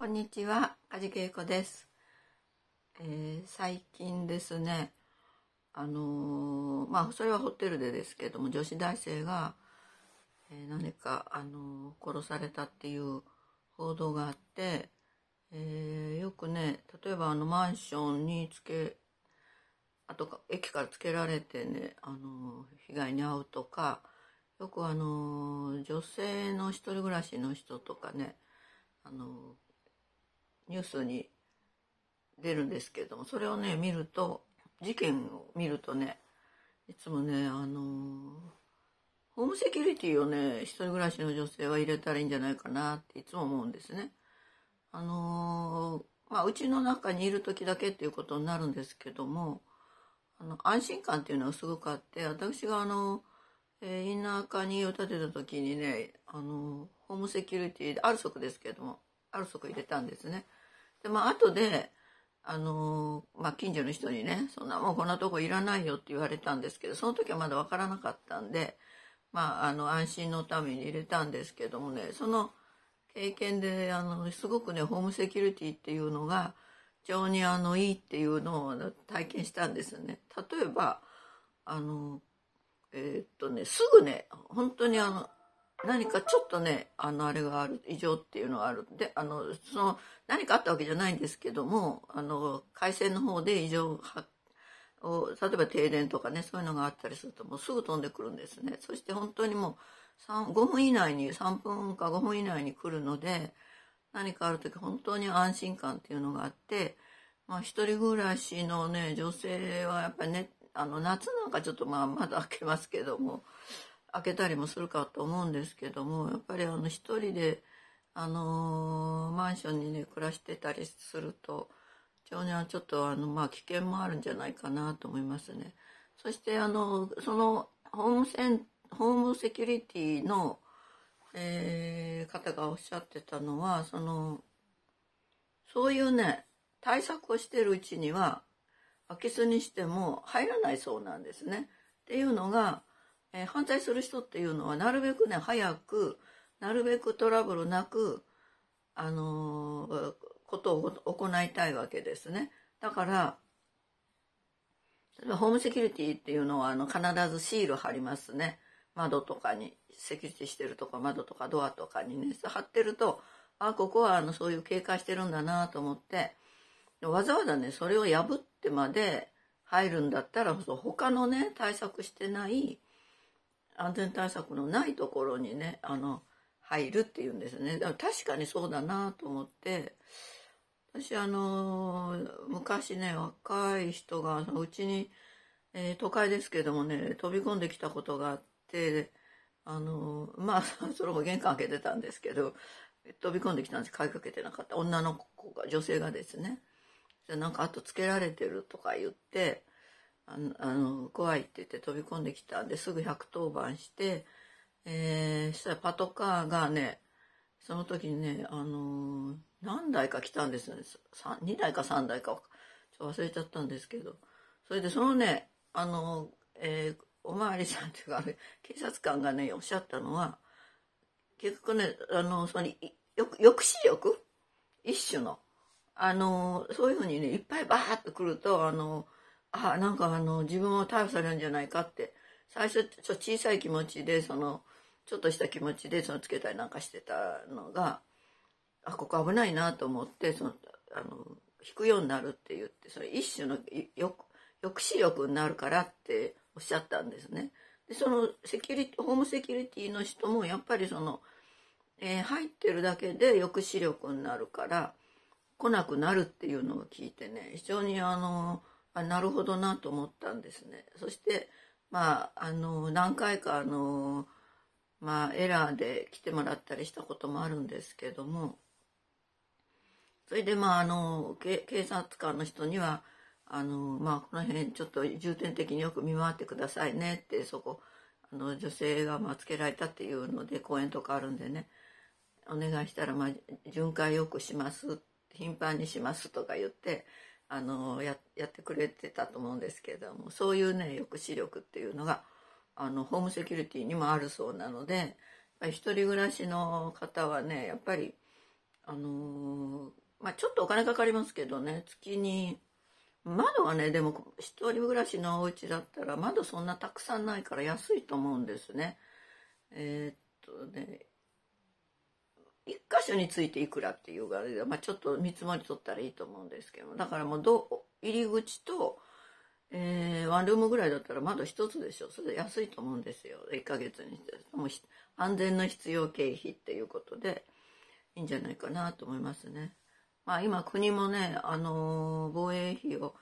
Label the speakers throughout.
Speaker 1: こんにちは、梶恵子です、えー、最近ですね、あのー、まあ、それはホテルでですけども、女子大生が、えー、何か、あの殺されたっていう報道があって、えよくね、例えばあのマンションにつけ、あとか、駅からつけられてね、あの被害に遭うとか、よくあの女性の一人暮らしの人とかね、あのニュースに出るんですけれどもそれをね見ると事件を見るとねいつもねあのー、ホームセキュリティをね一人暮らしの女性は入れたらいいんじゃないかなっていつも思うんですね。あのー、まあうちの中にいる時だけっていうことになるんですけどもあの安心感っていうのはすごくあって私があの、えー、インナーカーに家を建てた時にねあのホームセキュリティである足ですけどもある足入れたんですね。で、まあ、後で、あのー、まあ、近所の人にね、そんなもうこんなとこいらないよって言われたんですけど、その時はまだわからなかったんで、まあ、あの、安心のために入れたんですけどもね、その経験で、あの、すごくね、ホームセキュリティっていうのが、非常にあの、いいっていうのを体験したんですよね。例えば、あの、えー、っとね、すぐね、本当にあの、何かちょっとね、あの、あれがある、異常っていうのはある。で、あの、その、何かあったわけじゃないんですけども、あの、回線の方で異常を、例えば停電とかね、そういうのがあったりすると、もうすぐ飛んでくるんですね。そして本当にもう、5分以内に、3分か5分以内に来るので、何かある時本当に安心感っていうのがあって、まあ一人暮らしのね、女性はやっぱりね、あの夏なんかちょっとまあまだ開けますけども、開けたりもするかと思うんですけどもやっぱりあの一人で、あのー、マンションにね暮らしてたりすると長年はちょっとあの、まあ、危険もあるんじゃないかなと思いますね。そしてあのそのホームセンホームセキュリティの、えー、方がおっしゃってたのはそのそういうね対策をしてるうちには空き巣にしても入らないそうなんですね。っていうのがえー、反対する人っていうのはなるべくね早くなるべくトラブルなくあのー、ことを行いたいわけですね。だからホームセキュリティっていうのはあの必ずシール貼りますね。窓とかにセキュリティしてるとか窓とかドアとかにね貼ってるとあここはあのそういう警戒してるんだなと思ってわざわざねそれを破ってまで入るんだったら他のね対策してない安全対策のないところにねあの入るっていうんですねだから確かにそうだなと思って私あの昔ね若い人がそのうちに、えー、都会ですけどもね飛び込んできたことがあってあのまあ それも玄関開けてたんですけど飛び込んできたんです買いかけてなかった女の子が女性がですねなんか後つけられてるとか言ってあの怖いって言って飛び込んできたんですぐ110番して、えー、したらパトカーがねその時にね、あのー、何台か来たんですよね2台か3台かちょっと忘れちゃったんですけどそれでそのね、あのーえー、お巡りさんっていうか、警察官がねおっしゃったのは結局ね、あのー、その抑止力一種の、あのそういうふうにねいっぱいバーッと来ると、あのーあなんかあの自分を逮捕されるんじゃないかって最初ちょ小さい気持ちでそのちょっとした気持ちでそのつけたりなんかしてたのがあここ危ないなと思ってそのあの引くようになるって言ってそれ一種の抑止力になるからっておっしゃったんですね。でそのセキュリティホームセキュリティの人もやっぱりその、えー、入ってるだけで抑止力になるから来なくなるっていうのを聞いてね非常にあのあなるほどなと思ったんですね。そしてまああの何回かあの、まあ、エラーで来てもらったりしたこともあるんですけどもそれでまああの警察官の人にはあの、まあ、この辺ちょっと重点的によく見回ってくださいねってそこあの女性がまあつけられたっていうので公園とかあるんでねお願いしたら、まあ、巡回よくします頻繁にしますとか言ってあのやってくれてたと思うんですけれどもそういうね抑止力っていうのがあのホームセキュリティにもあるそうなので一人暮らしの方はねやっぱりあのまあ、ちょっとお金かかりますけどね月に窓はねでも一人暮らしのお家だったら窓そんなたくさんないから安いと思うんですね。えー、っとね箇所についていくらっていうか、まあ、ちょっと見積もり取ったらいいと思うんですけどだからもうどう入り口と、えー、ワンルームぐらいだったら窓一つでしょそれで安いと思うんですよ1ヶ月にしてもう安全の必要経費っていうことでいいんじゃないかなと思いますね。まあ、今国もね、あのー、防衛費を、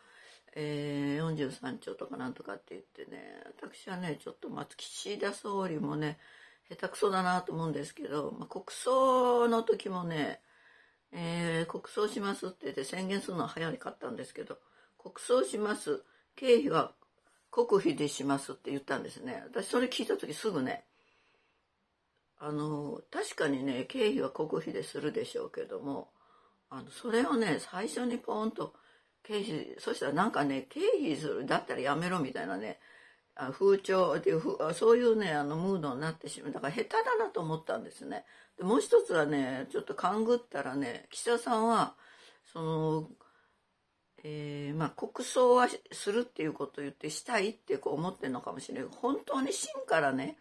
Speaker 1: えー、43兆とかなんとかって言ってね私はねちょっとまず岸田総理もね下手くそだなと思うんですけど、まあ、国葬の時もね、えー、国葬しますって言って宣言するのは早かったんですけど、国葬します、経費は国費でしますって言ったんですね。私それ聞いた時すぐね、あの、確かにね、経費は国費でするでしょうけども、あの、それをね、最初にポーンと経費、そしたらなんかね、経費する、だったらやめろみたいなね、風潮っていうそういうねあのムードになってしまうだから下手だなと思ったんですねでもう一つはねちょっと勘ぐったらね岸田さんはその、えー、まあ、国葬はするっていうことを言ってしたいってこう思ってるのかもしれない本当に真からね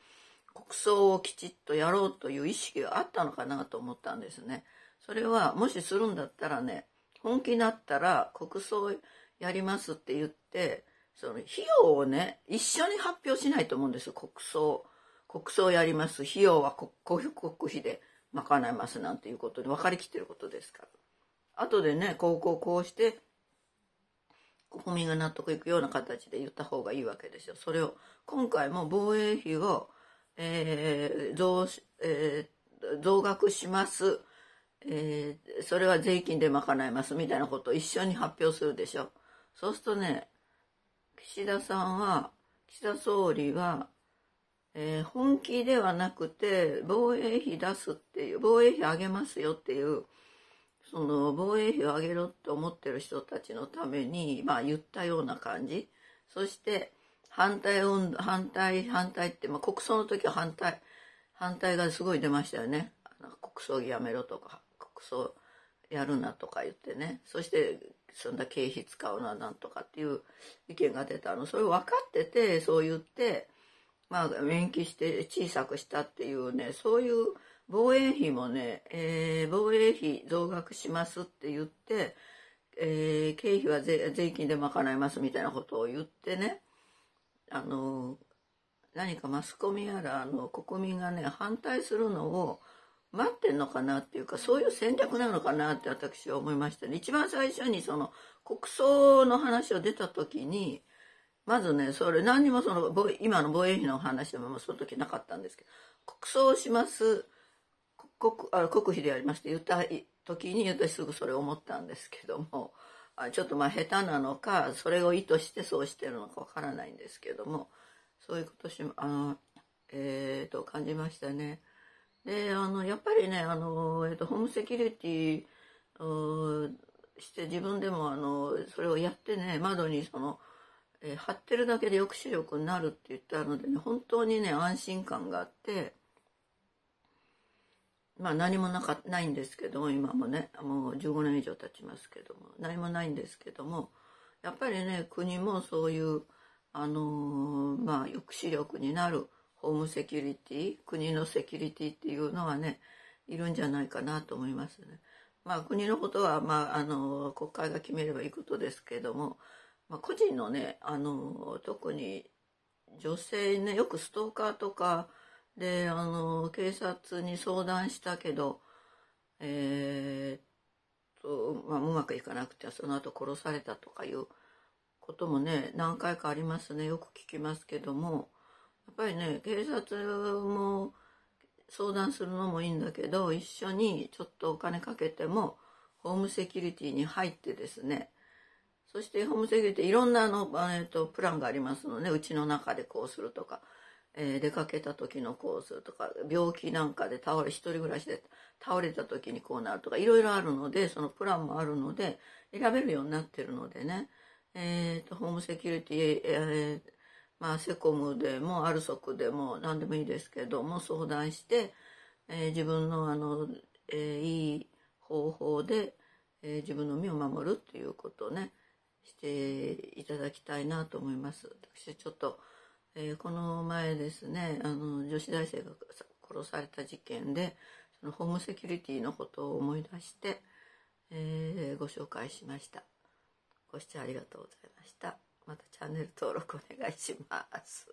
Speaker 1: 国葬をきちっとやろうという意識があったのかなと思ったんですねそれはもしするんだったらね本気になったら国葬やりますって言ってその費用をね、一緒に発表しないと思うんですよ、国葬。国葬やります。費用は国費で賄いますなんていうことに分かりきってることですから。後でね、こうこうこうして、国民が納得いくような形で言った方がいいわけですよ。それを、今回も防衛費を、えー、増、えー、増額します。えー、それは税金で賄いますみたいなことを一緒に発表するでしょ。そうするとね、岸田さんは、岸田総理は、えー、本気ではなくて、防衛費出すっていう、防衛費上げますよっていう、その防衛費を上げろって思ってる人たちのために、まあ言ったような感じ。そして、反対運動、反対、反対って、まあ国葬の時は反対、反対がすごい出ましたよね。国葬やめろとか、国葬やるなとか言ってね。そしてそんな経費使うななんとかっていう意見が出たのそれ分かっててそう言ってまあ延期して小さくしたっていうねそういう防衛費もね、えー、防衛費増額しますって言って、えー、経費は税金で賄いますみたいなことを言ってねあの何かマスコミやらあの国民がね反対するのを待ってんのかなっていうかそういう戦略なのかなって私は思いましたね一番最初にその国葬の話を出た時にまずねそれ何にもその今の防衛費の話でもその時なかったんですけど国葬します国あ国費でやりますって言った時に私すぐそれを思ったんですけどもちょっとまあ下手なのかそれを意図してそうしてるのかわからないんですけどもそういうことしあの、えー、と感じましたね。であのやっぱりねあの、えっと、ホームセキュリティして自分でもあのそれをやってね窓にその、えー、貼ってるだけで抑止力になるって言ったのでね本当にね安心感があってまあ何もなかないんですけども今もねもう15年以上経ちますけども何もないんですけどもやっぱりね国もそういうあのー、まあ抑止力になるホームセキュリティ国のセキュリティっていうのはねいるんじゃないかなと思いますね。まあ、国のことは、まあ、あの国会が決めればいいことですけども、まあ、個人のねあの特に女性ねよくストーカーとかであの警察に相談したけど、えー、とまあ、うまくいかなくてその後殺されたとかいうこともね何回かありますねよく聞きますけども。っぱりね警察も相談するのもいいんだけど一緒にちょっとお金かけてもホームセキュリティに入ってですねそしてホームセキュリティいろんなあの、えー、とプランがありますのでうちの中でこうするとか、えー、出かけた時のこうするとか病気なんかで倒れ一人暮らしで倒れた時にこうなるとかいろいろあるのでそのプランもあるので選べるようになってるのでね、えーと、ホームセキュリティ、えーまあ、セコムでもアルソクでも何でもいいですけども相談して、えー、自分のあの、えー、いい方法で、えー、自分の身を守るっていうことをねしていただきたいなと思います。私ちょっと、えこの前ですねあの女子大生が殺された事件でそのホームセキュリティのことを思い出して、えご紹介しました。ご視聴ありがとうございました。またチャンネル登録お願いします。